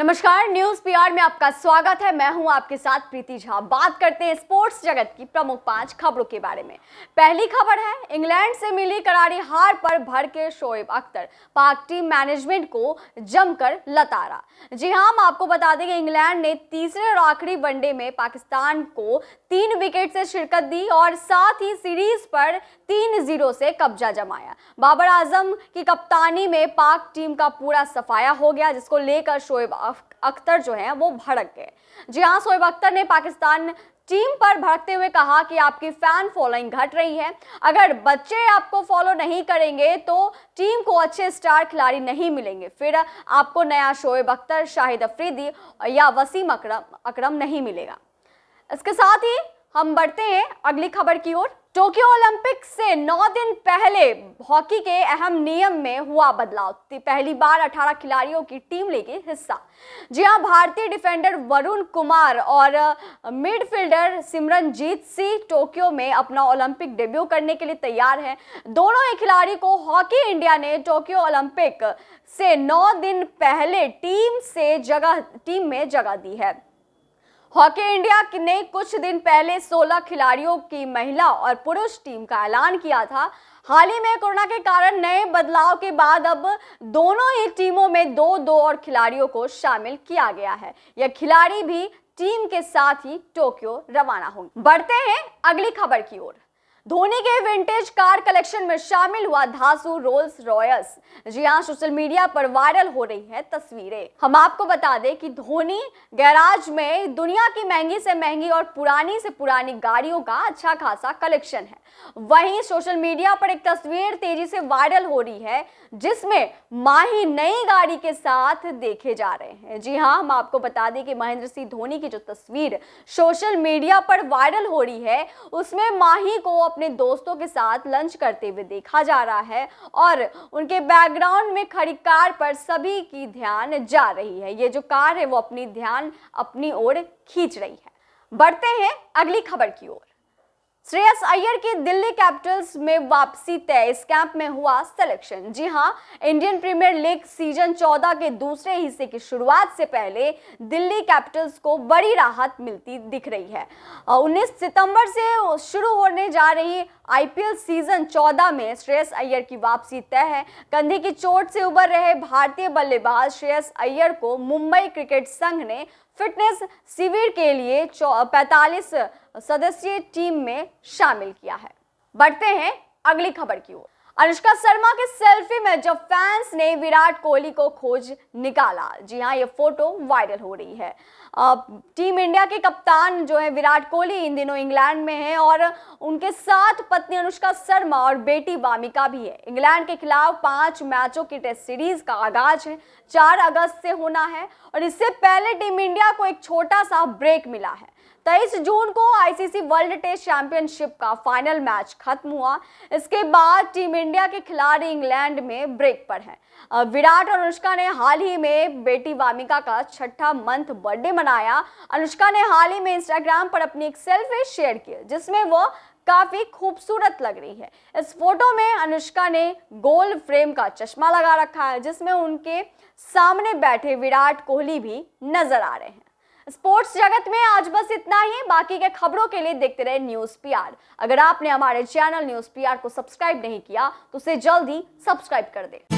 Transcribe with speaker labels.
Speaker 1: नमस्कार news PR में आपका स्वागत है मैं हूं आपके साथ प्रीति झा बात करते हैं स्पोर्ट्स जगत की प्रमुख पांच खबरों के बारे में पहली खबर है इंग्लैंड से मिली करारी हार पर भर के शोएब अख्तर पाक टीम मैनेजमेंट को जमकर लतारा जी हां हम आपको बता दें कि इंग्लैंड ने तीसरे और आखिरी वनडे में पाकिस्तान को तीन विकेट से शिरकत दी और साथ ही सीरीज पर तीन जीरो से कब्जा जमाया बाबर आजम की कप्तानी में पाक टीम का पूरा सफाया हो गया जिसको लेकर शोएब अख्तर जो हैं वो भड़क गए जी हाँ शोएब अख्तर ने पाकिस्तान टीम पर भड़कते हुए कहा कि आपकी फैन फॉलोइंग घट रही है अगर बच्चे आपको फॉलो नहीं करेंगे तो टीम को अच्छे स्टार खिलाड़ी नहीं मिलेंगे फिर आपको नया शोएब अख्तर शाहिद अफरीदी या वसीम अकरम अकरम नहीं मिलेगा इसके साथ ही हम बढ़ते हैं अगली खबर की ओर टोक्यो ओलंपिक से नौ दिन पहले हॉकी के अहम नियम में हुआ बदलाव पहली बार 18 खिलाड़ियों की टीम लेगी हिस्सा जी हां भारतीय डिफेंडर वरुण कुमार और मिडफील्डर सिमरनजीत सिंह टोक्यो में अपना ओलंपिक डेब्यू करने के लिए तैयार हैं दोनों ही खिलाड़ी को हॉकी इंडिया ने टोक्यो ओलंपिक से नौ दिन पहले टीम से जगह टीम में जगह दी है हॉकी इंडिया ने कुछ दिन पहले 16 खिलाड़ियों की महिला और पुरुष टीम का ऐलान किया था हाल ही में कोरोना के कारण नए बदलाव के बाद अब दोनों ही टीमों में दो दो और खिलाड़ियों को शामिल किया गया है यह खिलाड़ी भी टीम के साथ ही टोक्यो रवाना होंगे बढ़ते हैं अगली खबर की ओर धोनी के विंटेज कार कलेक्शन में शामिल हुआ धासु रोल्स रॉयल्स जी हाँ सोशल मीडिया पर वायरल हो रही है तस्वीरें हम आपको बता दें कि धोनी गैराज में दुनिया की महंगी से महंगी और पुरानी से पुरानी गाड़ियों का अच्छा खासा कलेक्शन है वहीं सोशल मीडिया पर एक तस्वीर तेजी से वायरल हो रही है जिसमें माही नई गाड़ी के साथ देखे जा रहे हैं जी हाँ हम आपको बता दें कि महेंद्र सिंह धोनी की जो तस्वीर सोशल मीडिया पर वायरल हो रही है उसमें माही को अपने दोस्तों के साथ लंच करते हुए देखा जा रहा है और उनके बैकग्राउंड में खड़ी कार पर सभी की ध्यान जा रही है ये जो कार है वो अपनी ध्यान अपनी ओर खींच रही है बढ़ते हैं अगली खबर की ओर श्रेयस अय्यर की दिल्ली कैपिटल्स में वापसी तय इस कैंप में हुआ सिलेक्शन जी हां इंडियन प्रीमियर लीग सीजन 14 के दूसरे हिस्से की शुरुआत से पहले दिल्ली कैपिटल्स को बड़ी राहत मिलती दिख रही है 19 सितंबर से शुरू होने जा रही आईपीएल सीजन 14 में श्रेयस अय्यर की वापसी तय है कंधे की चोट से उबर रहे भारतीय बल्लेबाज श्रेयस अय्यर को मुंबई क्रिकेट संघ ने फिटनेस शिविर के लिए पैंतालीस सदस्यीय टीम में शामिल किया है बढ़ते हैं अगली खबर की ओर अनुष्का शर्मा के सेल्फी में जब फैंस ने विराट कोहली को खोज निकाला जी हाँ ये फोटो वायरल हो रही है टीम इंडिया के कप्तान जो है विराट कोहली इन दिनों इंग्लैंड में हैं और उनके साथ पत्नी अनुष्का शर्मा और बेटी वामिका भी है इंग्लैंड के खिलाफ पांच मैचों की टेस्ट सीरीज का आगाज है चार अगस्त से होना है और इससे पहले टीम इंडिया को एक छोटा सा ब्रेक मिला है तेईस जून को आईसीसी वर्ल्ड टेस्ट चैंपियनशिप का फाइनल मैच खत्म हुआ इसके बाद टीम इंडिया के खिलाड़ी इंग्लैंड में ब्रेक पर हैं विराट और अनुष्का ने हाल ही में बेटी वामिका का छठा मंथ बर्थडे मनाया अनुष्का ने हाल ही में इंस्टाग्राम पर अपनी एक सेल्फी शेयर की जिसमें वो काफ़ी खूबसूरत लग रही है इस फोटो में अनुष्का ने गोल फ्रेम का चश्मा लगा रखा है जिसमें उनके सामने बैठे विराट कोहली भी नजर आ रहे हैं स्पोर्ट्स जगत में आज बस इतना ही बाकी के खबरों के लिए देखते रहे न्यूज आर अगर आपने हमारे चैनल न्यूज आर को सब्सक्राइब नहीं किया तो उसे जल्दी सब्सक्राइब कर दें